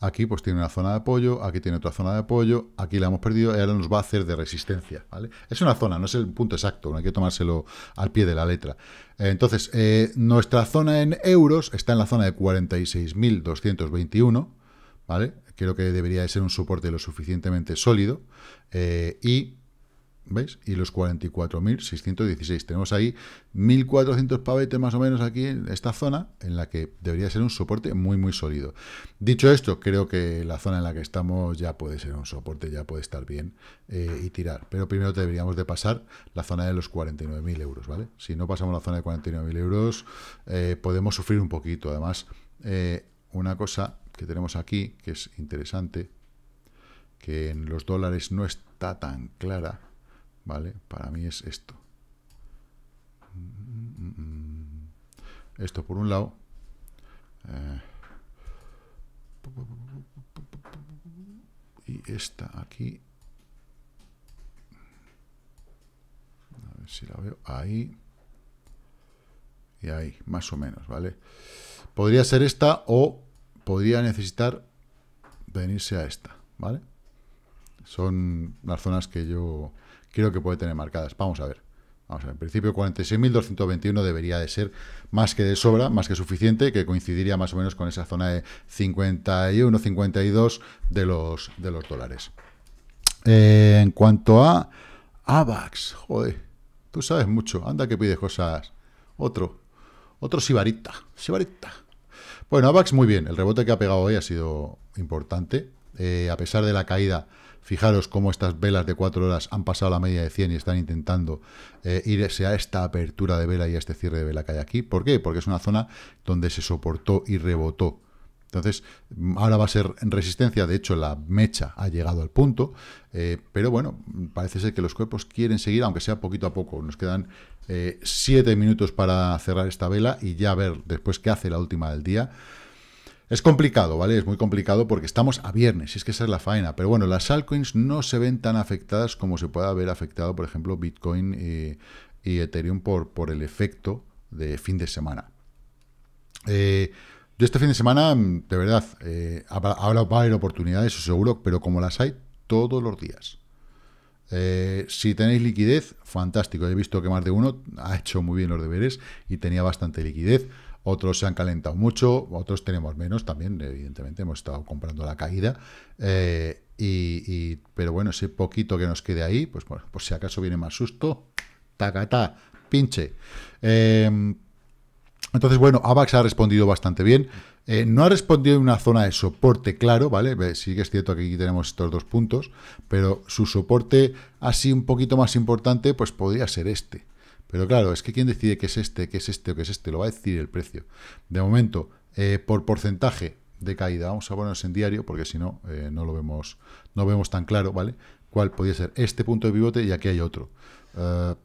Aquí pues tiene una zona de apoyo, aquí tiene otra zona de apoyo, aquí la hemos perdido y ahora nos va a hacer de resistencia. ¿vale? Es una zona, no es el punto exacto, no hay que tomárselo al pie de la letra. Eh, entonces, eh, nuestra zona en euros está en la zona de 46.221, ¿vale? Creo que debería de ser un soporte lo suficientemente sólido eh, y ¿Veis? Y los 44.616. Tenemos ahí 1.400 pavetes más o menos aquí en esta zona en la que debería ser un soporte muy, muy sólido. Dicho esto, creo que la zona en la que estamos ya puede ser un soporte, ya puede estar bien eh, y tirar. Pero primero deberíamos de pasar la zona de los 49.000 euros, ¿vale? Si no pasamos la zona de 49.000 euros, eh, podemos sufrir un poquito. Además, eh, una cosa que tenemos aquí que es interesante, que en los dólares no está tan clara, ¿vale? Para mí es esto. Esto por un lado. Eh, y esta aquí. A ver si la veo. Ahí. Y ahí, más o menos, ¿vale? Podría ser esta o podría necesitar venirse a esta, ¿vale? Son las zonas que yo creo que puede tener marcadas. Vamos a ver. Vamos a ver, en principio 46.221 debería de ser más que de sobra, más que suficiente, que coincidiría más o menos con esa zona de 51, 52 de los, de los dólares. Eh, en cuanto a AVAX, joder, tú sabes mucho, anda que pides cosas. Otro, otro sibarita, sibarita. Bueno, AVAX muy bien, el rebote que ha pegado hoy ha sido importante, eh, a pesar de la caída Fijaros cómo estas velas de 4 horas han pasado la media de 100 y están intentando eh, irse a esta apertura de vela y a este cierre de vela que hay aquí. ¿Por qué? Porque es una zona donde se soportó y rebotó. Entonces, mm, ahora va a ser resistencia, de hecho la mecha ha llegado al punto, eh, pero bueno, parece ser que los cuerpos quieren seguir, aunque sea poquito a poco. Nos quedan 7 eh, minutos para cerrar esta vela y ya ver después qué hace la última del día. Es complicado, ¿vale? Es muy complicado porque estamos a viernes, y es que esa es la faena. Pero bueno, las altcoins no se ven tan afectadas como se puede haber afectado, por ejemplo, Bitcoin y, Ethereum por, el efecto de fin de semana. Eh, yo este fin de semana, mm, de verdad, eh, habrá varias oportunidades, seguro, pero como las hay todos los días. Eh, si tenéis liquidez, fantástico. He visto que más de uno ha hecho muy bien los deberes y tenía bastante liquidez otros se han calentado mucho, otros tenemos menos también, evidentemente, hemos estado comprando la caída. Eh, y, pero bueno, ese poquito que nos quede ahí, pues bueno, por si acaso viene más susto, tacata, pinche. Em, entonces, bueno, AVAX ha respondido bastante bien. Eh, no ha respondido en una zona de soporte, claro, ¿vale? Sí que es cierto que aquí tenemos estos dos puntos, pero su soporte así un poquito más importante, pues podría ser este, pero claro, es que quién decide qué es este, qué es este o qué es este, lo va a decir el precio. De momento, eh, por porcentaje de caída, vamos a ponernos en diario, porque si no, eh, no lo vemos, no vemos tan claro, ¿vale? ¿Cuál podría ser este punto de pivote y aquí hay otro? Eh,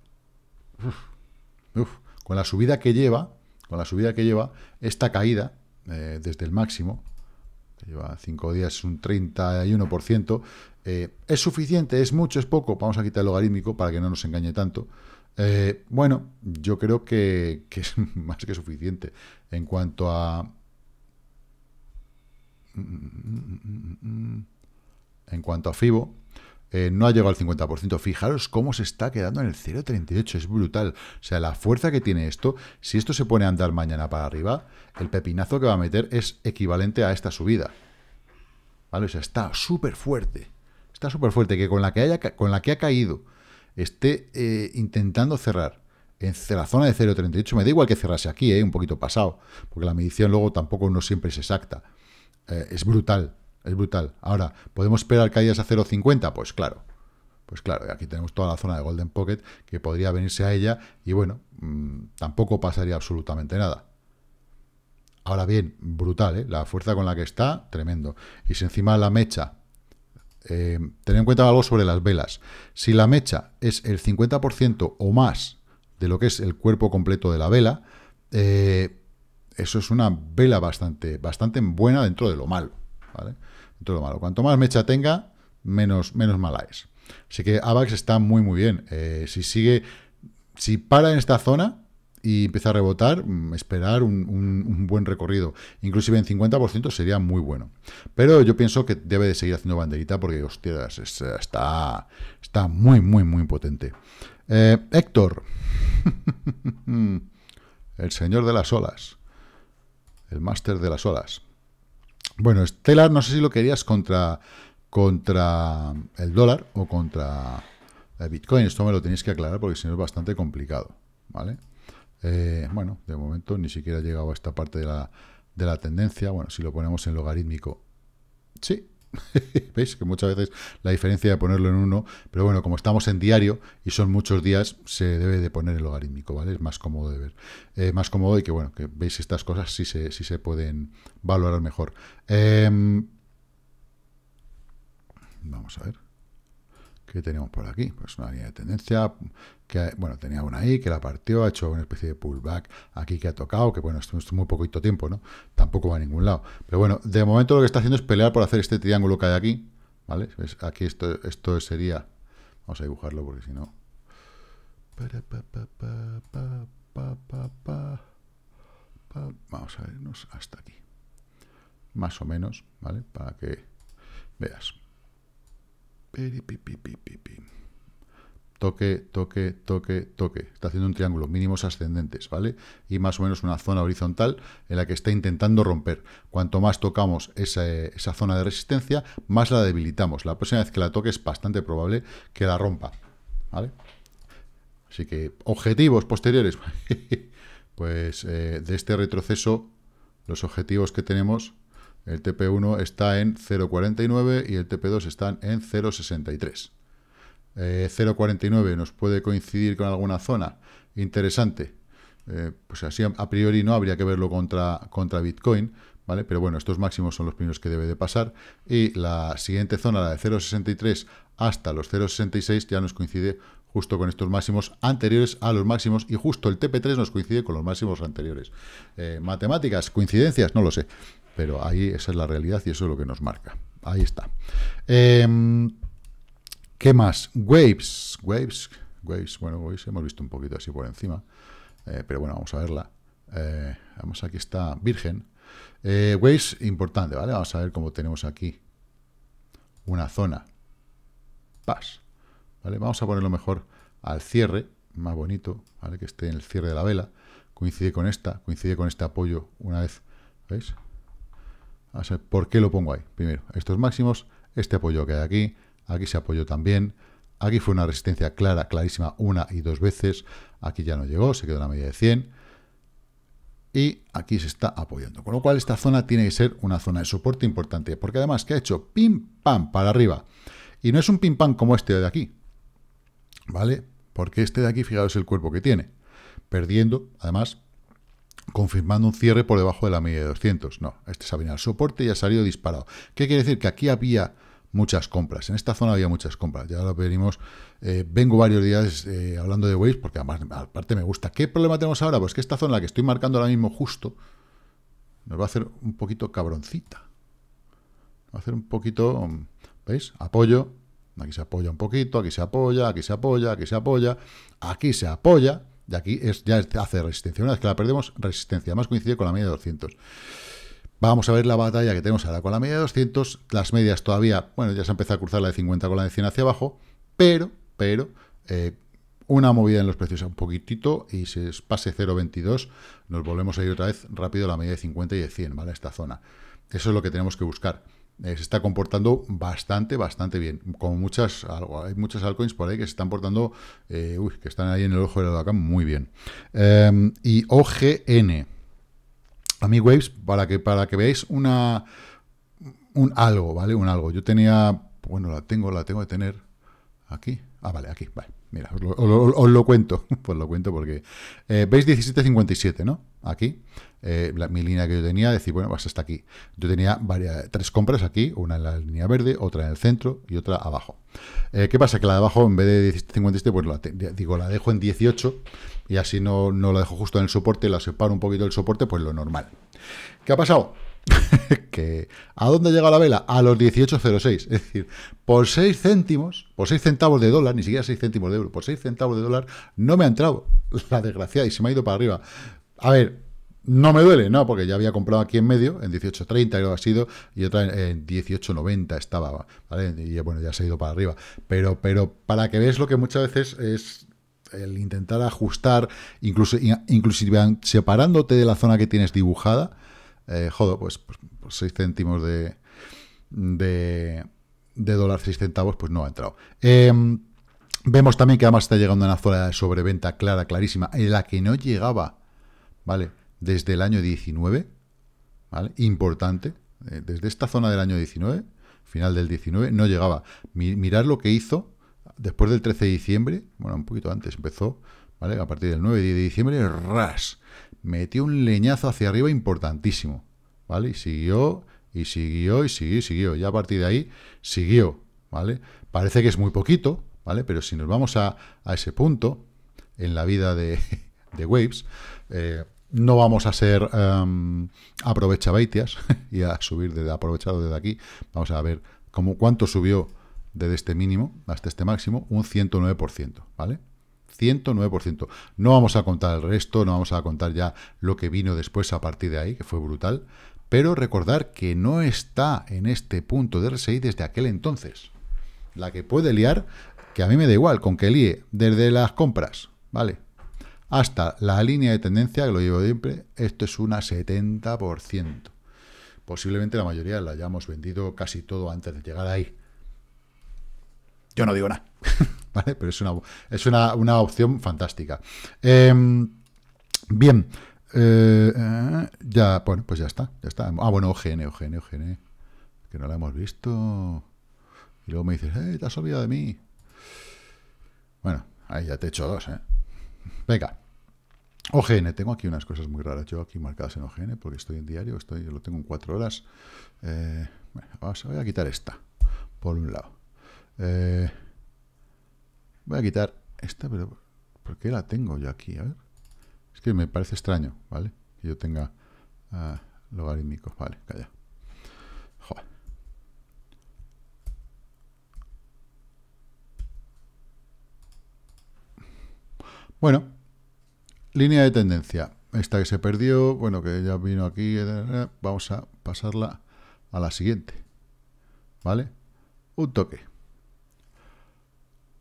con la subida que lleva, con la subida que lleva, esta caída desde el máximo, que lleva cinco días es un 31%, ¿es suficiente? ¿Es mucho? ¿Es poco? Vamos a quitar el logarítmico para que no nos engañe tanto. Eh, bueno, yo creo que, es más que suficiente. En cuanto a... En cuanto a FIBO, eh, no ha llegado al 50%. Fijaros cómo se está quedando en el 0,38. Es brutal. O sea, la fuerza que tiene esto, si esto se pone a andar mañana para arriba, el pepinazo que va a meter es equivalente a esta subida. ¿Vale? está súper fuerte. Está súper fuerte. Que con la que, haya, con la que ha caído esté eh, intentando cerrar en la zona de 0.38, me da igual que cerrase aquí, eh, un poquito pasado, porque la medición luego tampoco no siempre es exacta. Eh, es brutal, es brutal. Ahora, ¿podemos esperar caídas a 0.50? Pues claro, pues claro, aquí tenemos toda la zona de Golden Pocket que podría venirse a ella y bueno, mm, tampoco pasaría absolutamente nada. Ahora bien, brutal, ¿eh? la fuerza con la que está, tremendo. Y si encima la mecha eh, en cuenta algo sobre las velas. Si la mecha es el 50% o más de lo que es el cuerpo completo de la vela, eh, eso es una vela bastante, bastante buena dentro de lo malo. Dentro de lo malo. Cuanto más mecha tenga, menos, menos mala es. Así que AVAX está muy, muy bien. Eh, si sigue, si para en esta zona, y empieza a rebotar, mm, esperar un, buen recorrido. Inclusive en 50% sería muy bueno. Pero yo pienso que debe de seguir haciendo banderita porque, hostias, está, está muy, muy, muy potente. Eh, Héctor, el señor de las olas, el máster de las olas. Bueno, Stellar, no sé si lo querías contra, contra el dólar o contra Bitcoin. Esto me lo tenéis que aclarar porque si no es bastante complicado, ¿vale? Eh, bueno, de momento ni siquiera ha llegado a esta parte de la, tendencia. Bueno, si lo ponemos en logarítmico, sí. Veis que muchas veces la diferencia de ponerlo en uno, pero bueno, como estamos en diario y son muchos días, se debe de poner en logarítmico, ¿vale? Es más cómodo de ver. Eh, más cómodo y que, bueno, que veis estas cosas si se, sí se pueden valorar mejor. Em, vamos a ver que tenemos por aquí? Pues una línea de tendencia que, bueno, tenía una ahí, que la partió, ha hecho una especie de pullback aquí que ha tocado, que bueno, esto es muy poquito tiempo, ¿no? Tampoco va a ningún lado. Pero bueno, de momento lo que está haciendo es pelear por hacer este triángulo que hay aquí, ¿vale? Aquí esto, esto sería... Vamos a dibujarlo porque si no... Vamos a irnos hasta aquí. Más o menos, ¿vale? Para que veas. Toque, toque, toque, toque. Está haciendo un triángulo, mínimos ascendentes, ¿vale? Y más o menos una zona horizontal en la que está intentando romper. Cuanto más tocamos esa, zona de resistencia, más la debilitamos. La próxima vez que la toque es bastante probable que la rompa, ¿vale? Así que objetivos posteriores. pues eh, de este retroceso, los objetivos que tenemos el TP1 está en 0.49 y el TP2 están en 0.63. 0.49 eh, nos puede coincidir con alguna zona interesante. Eh, pues así a priori no habría que verlo contra, contra Bitcoin, ¿vale? Pero bueno, estos máximos son los primeros que debe de pasar. Y la siguiente zona, la de 0.63 hasta los 0.66, ya nos coincide justo con estos máximos anteriores a los máximos y justo el TP3 nos coincide con los máximos anteriores. Eh, matemáticas, coincidencias, no lo sé pero ahí esa es la realidad y eso es lo que nos marca. Ahí está. Em, ¿Qué más? Waves. Waves. Waves. Bueno, hemos visto un poquito así por encima. Eh, pero bueno, vamos a verla. Eh, vamos, aquí está Virgen. Eh, waves, importante, ¿vale? Vamos a ver cómo tenemos aquí una zona. Paz. ¿Vale? Vamos a ponerlo mejor al cierre, más bonito, ¿vale? Que esté en el cierre de la vela. Coincide con esta, coincide con este apoyo una vez, ¿veis? ¿Por qué lo pongo ahí? Primero, estos máximos, este apoyo que hay aquí, aquí se apoyó también, aquí fue una resistencia clara, clarísima, una y dos veces, aquí ya no llegó, se quedó en la media de 100, y aquí se está apoyando. Con lo cual, esta zona tiene que ser una zona de soporte importante, porque además, que ha hecho? Pim, pam, para arriba. Y no es un pim, pam como este de aquí, ¿vale? Porque este de aquí, es el cuerpo que tiene, perdiendo, además, confirmando un cierre por debajo de la media de 200. No, este se ha venido al soporte y ha salido disparado. ¿Qué quiere decir? Que aquí había muchas compras. En esta zona había muchas compras. Ya lo venimos. Eh, vengo varios días eh, hablando de Waves porque además, aparte me gusta. ¿Qué problema tenemos ahora? Pues que esta zona, la que estoy marcando ahora mismo justo, nos va a hacer un poquito cabroncita. va a hacer un poquito, ¿veis? Apoyo. Aquí se apoya un poquito, aquí se apoya, aquí se apoya, aquí se apoya, aquí se apoya. Y aquí es, ya este, hace resistencia. Una vez que la perdemos, resistencia. Además coincide con la media de 200. Vamos a ver la batalla que tenemos ahora con la media de 200. Las medias todavía, bueno, ya se ha empezado a cruzar la de 50 con la de 100 hacia abajo, pero, pero, eh, una movida en los precios un poquitito y se si pase 0,22, nos volvemos a ir otra vez rápido a la media de 50 y de 100, ¿vale? Esta zona. Eso es lo que tenemos que buscar. Eh, se está comportando bastante, bastante bien. Como muchas, algo, hay muchas altcoins por ahí que se están portando, eh, uy, que están ahí en el ojo de la vaca, muy bien. Em, y OGN. A mí Waves, para que, para que veáis una, un algo, ¿vale? Un algo. Yo tenía, bueno, la tengo, la tengo de tener aquí. Ah, vale, aquí, vale. Mira, os lo, cuento, pues lo cuento porque... Eh, ¿Veis 1757, no? Aquí, eh, mi línea que yo tenía, decir, bueno, vas pues hasta aquí. Yo tenía tres compras aquí, una en la línea verde, otra en el centro y otra abajo. Eh, ¿Qué pasa? Que la de abajo, en vez de 1757, pues la, digo, la dejo en 18 y así no, no la dejo justo en el soporte, la separo un poquito del soporte, pues lo normal. ¿Qué ha pasado? que, ¿A dónde llega la vela? A los 18.06. Es decir, por 6 céntimos, por 6 centavos de dólar, ni siquiera 6 céntimos de euro, por 6 centavos de dólar, no me ha entrado la desgracia y se me ha ido para arriba. A ver, no me duele, no, porque ya había comprado aquí en medio, en 18.30 creo que ha sido, y otra en 18.90 estaba, Y bueno, ya se ha ido para arriba. Pero, pero para que veas lo que muchas veces es el intentar ajustar, incluso, inclusive separándote de la zona que tienes dibujada, eh, jodo, pues, 6 pues, pues céntimos de, de, dólar, 6 centavos, pues no ha entrado. Em, vemos también que además está llegando a una zona de sobreventa clara, clarísima, en la que no llegaba, ¿vale? Desde el año 19, ¿vale? Importante, eh, desde esta zona del año 19, final del 19, no llegaba. mirad lo que hizo después del 13 de diciembre, bueno, un poquito antes empezó, ¿vale? A partir del 9 de diciembre, ras, metió un leñazo hacia arriba importantísimo, ¿vale? Y siguió, y siguió, y siguió, y siguió. Ya a partir de ahí, siguió, ¿vale? Parece que es muy poquito, ¿vale? Pero si nos vamos a, ese punto en la vida de, de Waves, eh, no vamos a ser em, aprovechabaitias y a subir desde aprovechado desde aquí. Vamos a ver cómo, cuánto subió desde este mínimo hasta este máximo, un 109%, ¿vale? 109%. No vamos a contar el resto, no vamos a contar ya lo que vino después a partir de ahí, que fue brutal, pero recordar que no está en este punto de RSI desde aquel entonces. La que puede liar, que a mí me da igual, con que líe desde las compras, ¿vale? Hasta la línea de tendencia, que lo llevo siempre, esto es una 70%. Posiblemente la mayoría la hayamos vendido casi todo antes de llegar ahí. Yo no digo nada. ¿vale? Pero es una, es una, opción fantástica. Em, bien. Eh, eh, ya, bueno, pues ya está, está. Ah, bueno, OGN, OGN, OGN. Que no la hemos visto. Y luego me dices, eh, te has olvidado de mí. Bueno, ahí ya te he hecho dos, ¿eh? Venga. OGN, tengo aquí unas cosas muy raras. Yo aquí marcadas en OGN porque estoy en diario, estoy, yo lo tengo en cuatro horas. Eh, vamos, voy a quitar esta, por un lado. Eh, Voy a quitar esta, pero ¿por qué la tengo yo aquí? A ver. Es que me parece extraño, ¿vale? Que yo tenga logarítmico. Ah, logarítmicos. Vale, calla. Bueno, línea de tendencia. Esta que se perdió, bueno, que ya vino aquí, eh, eh, eh, vamos a pasarla a la siguiente. ¿Vale? Un toque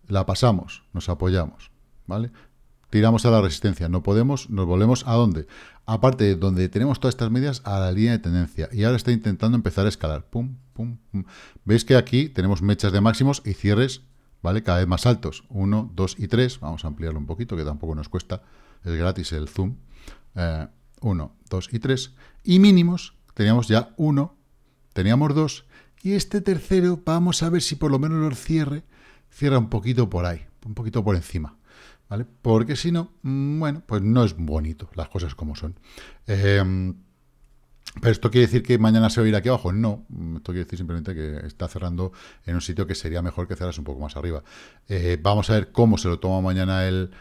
la pasamos, nos apoyamos, ¿vale? Tiramos a la resistencia, no podemos, nos volvemos a dónde? Aparte de donde tenemos todas estas medias, a la línea de tendencia. Y ahora está intentando empezar a escalar. Pum, pum, pum. Veis que aquí tenemos mechas de máximos y cierres, ¿vale? Cada vez más altos. 1, 2 y 3. Vamos a ampliarlo un poquito, que tampoco nos cuesta. Es gratis el zoom. 1, eh, dos 2 y 3. Y mínimos, teníamos ya uno teníamos dos Y este tercero, vamos a ver si por lo menos el cierre cierra un poquito por ahí, un poquito por encima. ¿Vale? Porque si no, mm, bueno, pues no es bonito las cosas como son. Em, pero esto quiere decir que mañana se va a ir aquí abajo. No, mm, esto quiere decir simplemente que está cerrando en un sitio que sería mejor que cerrase un poco más arriba. Eh, vamos a ver cómo se lo toma mañana el,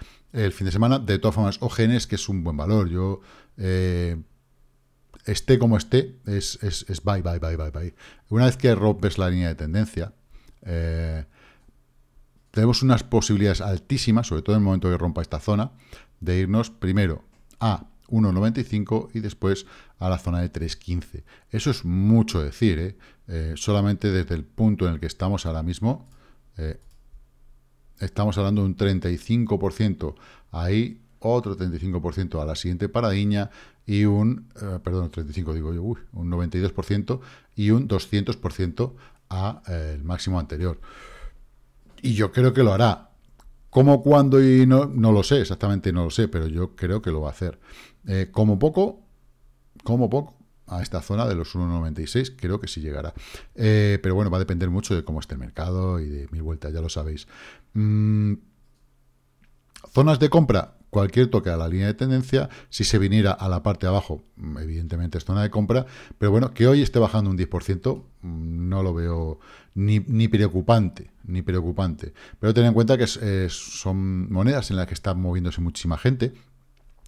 fin de semana. De todas formas, OGN es que es un buen valor. Yo, eh, esté como esté, es, es, bye, bye, bye, bye, bye. Una vez que rompes la línea de tendencia, eh, tenemos unas posibilidades altísimas, sobre todo en el momento que rompa esta zona, de irnos primero a 1.95 y después a la zona de 3.15. Eso es mucho decir, ¿eh? Eh, solamente desde el punto en el que estamos ahora mismo, eh, estamos hablando de un 35% ahí, otro 35% a la siguiente paradiña y un, perdón, 35 digo uy, un 92% y un 200% al máximo anterior. Y yo creo que lo hará. ¿Cómo, cuándo y no? lo sé, exactamente no lo sé, pero yo creo que lo va a hacer. Eh, como poco, como poco, a esta zona de los 1,96 creo que sí llegará. Eh, pero bueno, va a depender mucho de cómo esté el mercado y de mil vueltas, ya lo sabéis. Mm, zonas de compra, cualquier toque a la línea de tendencia, si se viniera a la parte de abajo, mm, evidentemente es zona de compra, pero bueno, que hoy esté bajando un 10%, mm, no lo veo ni, preocupante, ni preocupante. Pero ten en cuenta que eh, son monedas en las que está moviéndose muchísima gente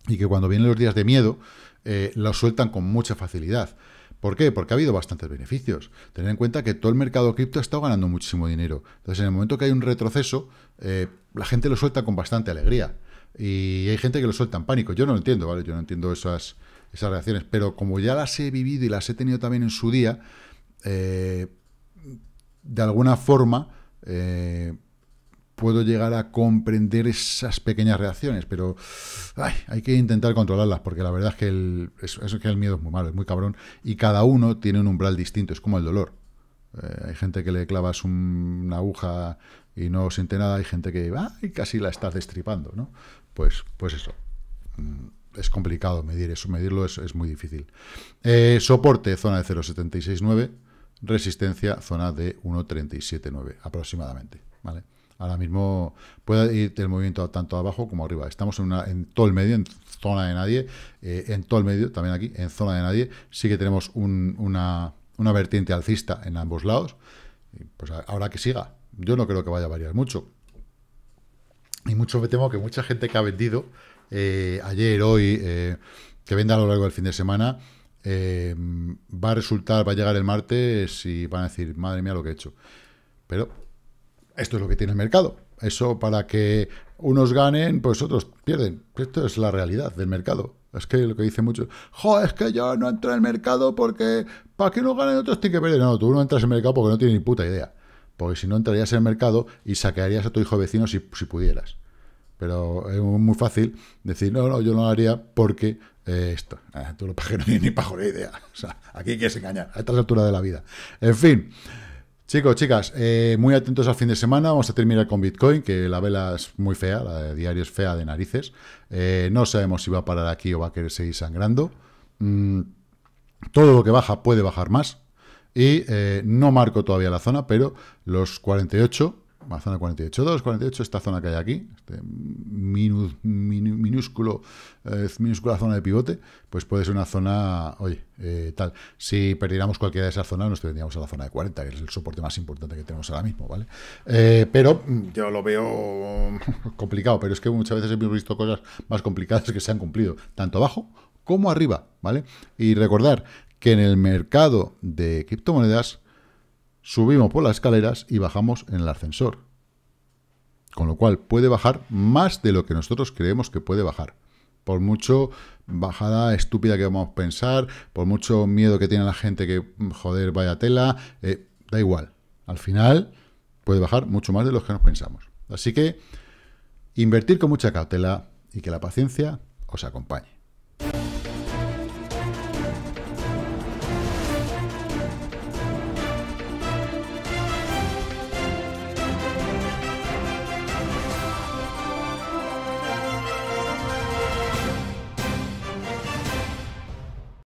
y que cuando vienen los días de miedo, eh, lo sueltan con mucha facilidad. ¿Por qué? Porque ha habido bastantes beneficios. Tener en cuenta que todo el mercado cripto ha estado ganando muchísimo dinero. Entonces, en el momento que hay un retroceso, eh, la gente lo suelta con bastante alegría. Y hay gente que lo suelta en pánico. Yo no lo entiendo, ¿vale? Yo no entiendo esas, esas reacciones. Pero como ya las he vivido y las he tenido también en su día, eh, de alguna forma eh, puedo llegar a comprender esas pequeñas reacciones, pero hay que intentar controlarlas, porque la verdad es que, el, que el miedo es muy malo, es muy cabrón, y cada uno tiene un umbral distinto, es como el dolor. Eh, hay gente que le clavas una aguja y no siente nada, hay gente que va y casi la estás destripando, ¿no? pues, pues eso. Mm, es complicado medir eso, medirlo es, muy difícil. Eh, soporte, zona de 0.769, resistencia, zona de 1.379 aproximadamente, ¿vale? Ahora mismo puede ir el movimiento tanto abajo como arriba. Estamos en, una, en todo el medio, en zona de nadie, eh, en todo el medio, también aquí, en zona de nadie. Sí que tenemos una, una vertiente alcista en ambos lados. Pues ahora que siga, yo no creo que vaya a variar mucho. Y mucho me temo que mucha gente que ha vendido eh, ayer, hoy, eh, que venda a lo largo del fin de semana, eh, va a resultar, va a llegar el martes y van a decir, madre mía lo que he hecho. Pero esto es lo que tiene el mercado. Eso para que unos ganen, pues otros pierden. Esto es la realidad del mercado. Es que lo que dicen muchos, jo, es que yo no entro en el mercado porque para que no ganen otros tienen que perder. No, tú no entras en el mercado porque no tienes ni puta idea. Porque si no, entrarías en el mercado y saquearías a tu hijo vecino si, pudieras. Pero es muy fácil decir, no, no, yo no lo haría porque eh, esto. Ah, tú lo pagas ni, ni la idea. O sea, aquí quieres engañar, a esta altura de la vida. En fin. Chicos, chicas, eh, muy atentos al fin de semana. Vamos a terminar con Bitcoin, que la vela es muy fea, la diaria diario es fea de narices. Eh, no sabemos si va a parar aquí o va a querer seguir sangrando. Mm, todo lo que baja puede bajar más, y eh, no marco todavía la zona, pero los 48, la zona 2, 48, esta zona que hay aquí, este minúsculo, eh, minúscula zona de pivote, pues puede ser una zona, oye, eh, tal. Si perdiéramos cualquiera de esas zonas, nos tendríamos a la zona de 40, que es el soporte más importante que tenemos ahora mismo, ¿vale? pero mm, yo lo veo complicado, pero es que muchas veces hemos visto cosas más complicadas que se han cumplido, tanto abajo como arriba, ¿vale? Y recordar, que en el mercado de criptomonedas subimos por las escaleras y bajamos en el ascensor. Con lo cual puede bajar más de lo que nosotros creemos que puede bajar. Por mucho bajada estúpida que vamos a pensar, por mucho miedo que tiene la gente que, joder, vaya tela, eh, da igual. Al final puede bajar mucho más de lo que nos pensamos. Así que invertir con mucha cautela y que la paciencia os acompañe.